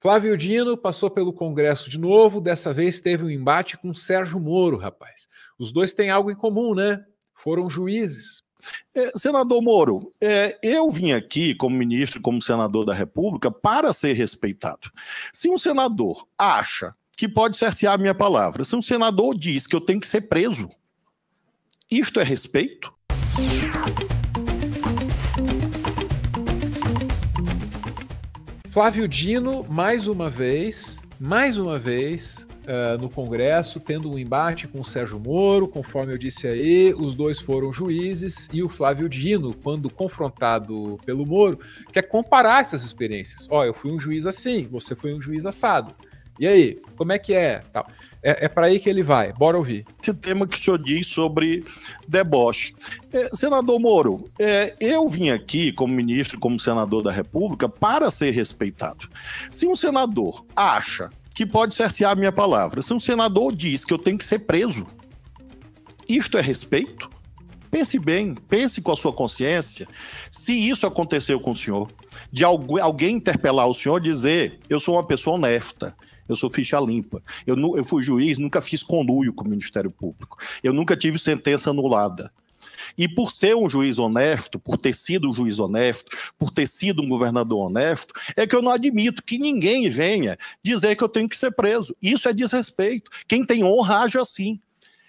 Flávio Dino passou pelo Congresso de novo, dessa vez teve um embate com Sérgio Moro, rapaz. Os dois têm algo em comum, né? Foram juízes. É, senador Moro, é, eu vim aqui como ministro, como senador da República, para ser respeitado. Se um senador acha que pode cercear a minha palavra, se um senador diz que eu tenho que ser preso, isto é respeito? Flávio Dino, mais uma vez, mais uma vez, Uh, no Congresso, tendo um embate com o Sérgio Moro, conforme eu disse aí, os dois foram juízes, e o Flávio Dino, quando confrontado pelo Moro, quer comparar essas experiências. Ó, oh, eu fui um juiz assim, você foi um juiz assado. E aí, como é que é? Tal. É, é para aí que ele vai, bora ouvir. Esse tema que o senhor diz sobre deboche. É, senador Moro, é, eu vim aqui como ministro, como senador da República, para ser respeitado. Se um senador acha que pode cercear a minha palavra, se um senador diz que eu tenho que ser preso, isto é respeito? Pense bem, pense com a sua consciência se isso aconteceu com o senhor de alguém interpelar o senhor dizer: eu sou uma pessoa honesta. Eu sou ficha limpa. Eu, eu fui juiz, nunca fiz conluio com o Ministério Público. Eu nunca tive sentença anulada. E por ser um juiz honesto, por ter sido um juiz honesto, por ter sido um governador honesto, é que eu não admito que ninguém venha dizer que eu tenho que ser preso. Isso é desrespeito. Quem tem honra age assim.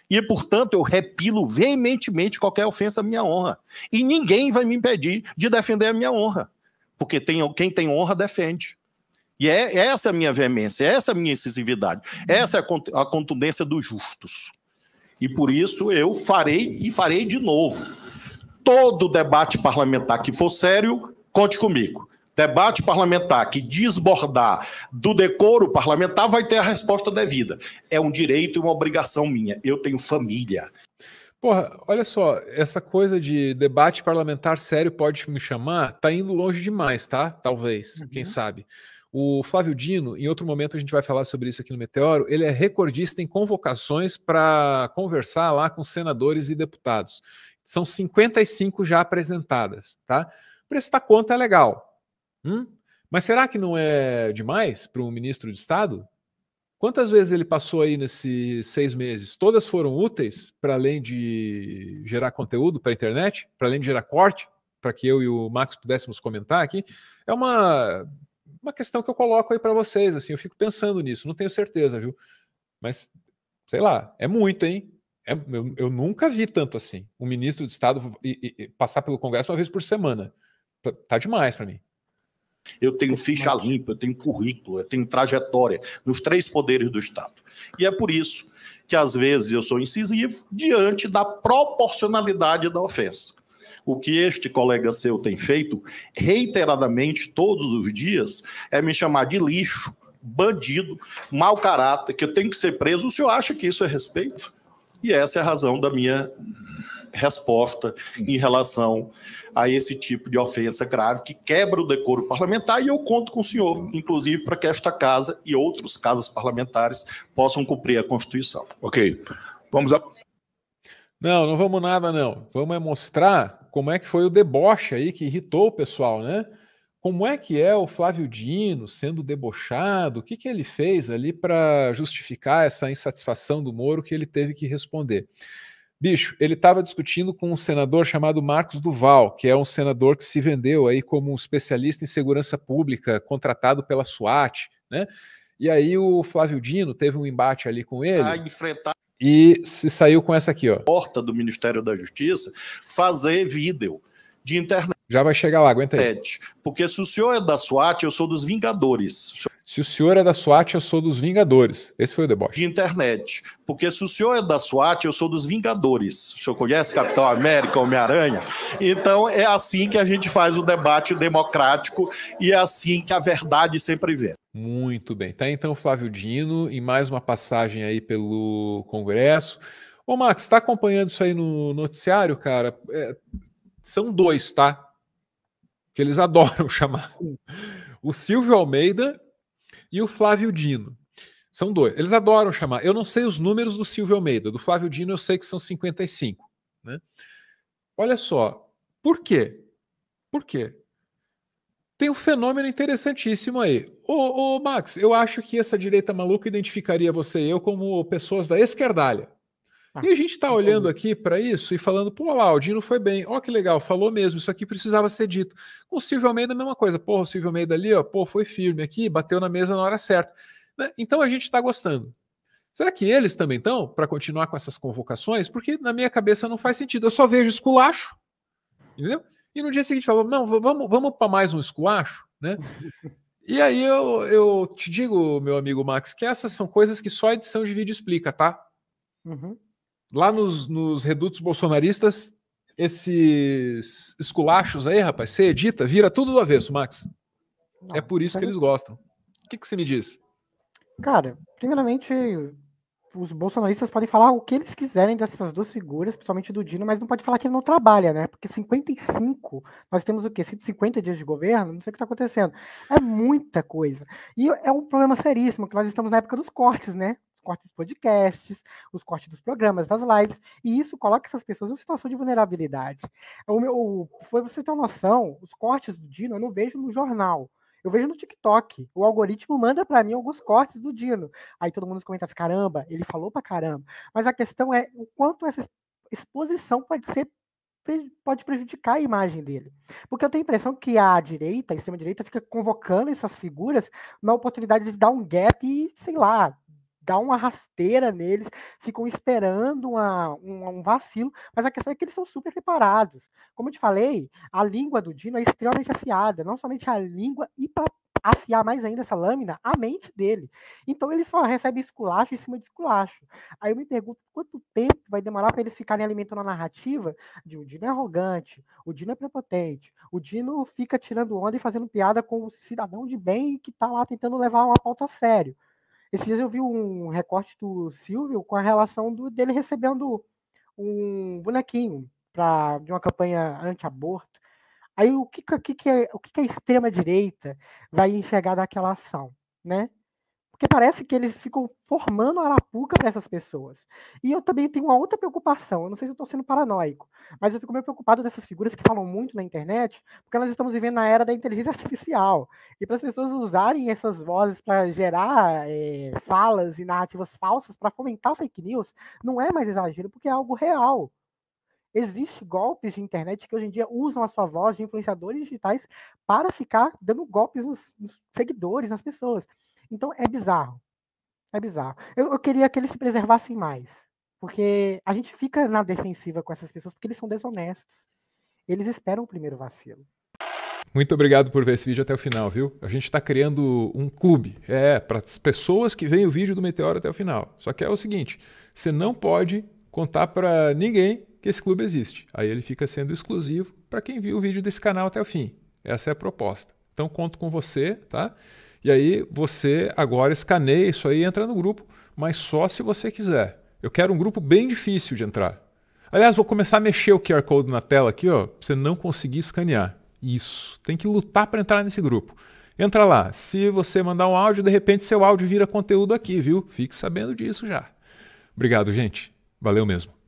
E, portanto, eu repilo veementemente qualquer ofensa à minha honra. E ninguém vai me impedir de defender a minha honra. Porque tem, quem tem honra defende. E é, é essa é a minha veemência, é essa é a minha incisividade, é essa é a contundência dos justos. E por isso eu farei e farei de novo. Todo debate parlamentar que for sério, conte comigo. Debate parlamentar que desbordar do decoro parlamentar vai ter a resposta devida. É um direito e uma obrigação minha. Eu tenho família, Porra, olha só, essa coisa de debate parlamentar sério pode me chamar, tá indo longe demais, tá? Talvez, uhum. quem sabe. O Flávio Dino, em outro momento a gente vai falar sobre isso aqui no Meteoro, ele é recordista em convocações para conversar lá com senadores e deputados. São 55 já apresentadas, tá? Prestar tá conta é legal. Hum? Mas será que não é demais para um ministro de Estado? Quantas vezes ele passou aí nesses seis meses? Todas foram úteis para além de gerar conteúdo para a internet, para além de gerar corte, para que eu e o Max pudéssemos comentar aqui. É uma, uma questão que eu coloco aí para vocês. Assim, eu fico pensando nisso, não tenho certeza, viu? Mas sei lá, é muito, hein? É, eu, eu, nunca vi tanto assim. Um ministro de Estado e, e, passar pelo Congresso uma vez por semana. Tá, tá demais para mim eu tenho ficha limpa, eu tenho currículo, eu tenho trajetória nos três poderes do Estado. E é por isso que às vezes eu sou incisivo diante da proporcionalidade da ofensa. O que este colega seu tem feito reiteradamente todos os dias é me chamar de lixo, bandido, mau caráter, que eu tenho que ser preso. O senhor acha que isso é respeito? E essa é a razão da minha resposta em relação a esse tipo de ofensa grave que quebra o decoro parlamentar. E eu conto com o senhor, inclusive, para que esta casa e outros casas parlamentares possam cumprir a Constituição. Ok. Vamos a. Não, não vamos nada, não. Vamos é mostrar como é que foi o deboche aí que irritou o pessoal, né? Como é que é o Flávio Dino sendo debochado? O que, que ele fez ali para justificar essa insatisfação do Moro que ele teve que responder? Bicho, ele estava discutindo com um senador chamado Marcos Duval, que é um senador que se vendeu aí como um especialista em segurança pública, contratado pela SWAT, né? E aí o Flávio Dino teve um embate ali com ele. A enfrentar e se saiu com essa aqui, ó. Porta do Ministério da Justiça fazer vídeo de internet já vai chegar lá, aguenta aí. Porque se o senhor é da SWAT, eu sou dos Vingadores. Se o senhor é da SWAT, eu sou dos Vingadores. Esse foi o deboche. De internet. Porque se o senhor é da SWAT, eu sou dos Vingadores. O senhor conhece Capitão América, Homem-Aranha? Então é assim que a gente faz o debate democrático e é assim que a verdade sempre vem. Muito bem. Tá então Flávio Dino em mais uma passagem aí pelo Congresso. Ô, Max, está acompanhando isso aí no noticiário, cara? É, são dois, tá? que eles adoram chamar. O Silvio Almeida e o Flávio Dino. São dois. Eles adoram chamar. Eu não sei os números do Silvio Almeida, do Flávio Dino eu sei que são 55. Né? Olha só, por quê? Por quê? Tem um fenômeno interessantíssimo aí. Ô, ô Max, eu acho que essa direita maluca identificaria você e eu como pessoas da esquerdalha. E a gente está olhando aqui para isso e falando, pô, lá, o Dino foi bem, ó, que legal, falou mesmo, isso aqui precisava ser dito. Com o Silvio Almeida, a mesma coisa, porra, o Silvio Almeida ali, ó, pô, foi firme aqui, bateu na mesa na hora certa. Né? Então a gente está gostando. Será que eles também estão para continuar com essas convocações? Porque na minha cabeça não faz sentido, eu só vejo esculacho, entendeu? E no dia seguinte falou, não, vamos, vamos para mais um esculacho, né? E aí eu, eu te digo, meu amigo Max, que essas são coisas que só edição de vídeo explica, tá? Uhum. Lá nos, nos redutos bolsonaristas, esses esculachos aí, rapaz, você edita, vira tudo do avesso, Max. Não, é por isso que eles gostam. O que, que você me diz? Cara, primeiramente, os bolsonaristas podem falar o que eles quiserem dessas duas figuras, principalmente do Dino, mas não pode falar que ele não trabalha, né? Porque 55, nós temos o quê? 150 dias de governo? Não sei o que está acontecendo. É muita coisa. E é um problema seríssimo, que nós estamos na época dos cortes, né? cortes dos podcasts, os cortes dos programas, das lives, e isso coloca essas pessoas em uma situação de vulnerabilidade. O meu, foi você ter uma noção, os cortes do Dino eu não vejo no jornal. Eu vejo no TikTok. O algoritmo manda para mim alguns cortes do Dino. Aí todo mundo nos comentários, caramba, ele falou para caramba. Mas a questão é o quanto essa exposição pode ser pode prejudicar a imagem dele. Porque eu tenho a impressão que a direita, a extrema-direita, fica convocando essas figuras na oportunidade de dar um gap e, sei lá, dá uma rasteira neles, ficam esperando uma, um, um vacilo, mas a questão é que eles são super preparados. Como eu te falei, a língua do Dino é extremamente afiada, não somente a língua, e para afiar mais ainda essa lâmina, a mente dele. Então ele só recebe esculacho em cima de esculacho. Aí eu me pergunto quanto tempo vai demorar para eles ficarem alimentando a narrativa de o Dino é arrogante, o Dino é prepotente, o Dino fica tirando onda e fazendo piada com o cidadão de bem que está lá tentando levar uma pauta a sério. Esses dias eu vi um recorte do Silvio com a relação do, dele recebendo um bonequinho pra, de uma campanha anti-aborto. Aí o que, que, que, é, o que, que a extrema-direita vai enxergar daquela ação? Né? Porque parece que eles ficam formando arapuca para essas pessoas. E eu também tenho uma outra preocupação, eu não sei se eu estou sendo paranoico, mas eu fico meio preocupado dessas figuras que falam muito na internet, porque nós estamos vivendo na era da inteligência artificial. E para as pessoas usarem essas vozes para gerar é, falas e narrativas falsas para fomentar fake news, não é mais exagero, porque é algo real. Existem golpes de internet que hoje em dia usam a sua voz de influenciadores digitais para ficar dando golpes nos, nos seguidores, nas pessoas. Então é bizarro. É bizarro. Eu, eu queria que eles se preservassem mais. Porque a gente fica na defensiva com essas pessoas porque eles são desonestos. Eles esperam o primeiro vacilo. Muito obrigado por ver esse vídeo até o final, viu? A gente está criando um clube, é, para as pessoas que veem o vídeo do Meteoro até o final. Só que é o seguinte, você não pode contar para ninguém que esse clube existe. Aí ele fica sendo exclusivo para quem viu o vídeo desse canal até o fim. Essa é a proposta. Então conto com você, tá? E aí você agora escaneia isso aí e entra no grupo, mas só se você quiser. Eu quero um grupo bem difícil de entrar. Aliás, vou começar a mexer o QR Code na tela aqui, ó, pra você não conseguir escanear. Isso. Tem que lutar para entrar nesse grupo. Entra lá. Se você mandar um áudio, de repente seu áudio vira conteúdo aqui, viu? Fique sabendo disso já. Obrigado, gente. Valeu mesmo.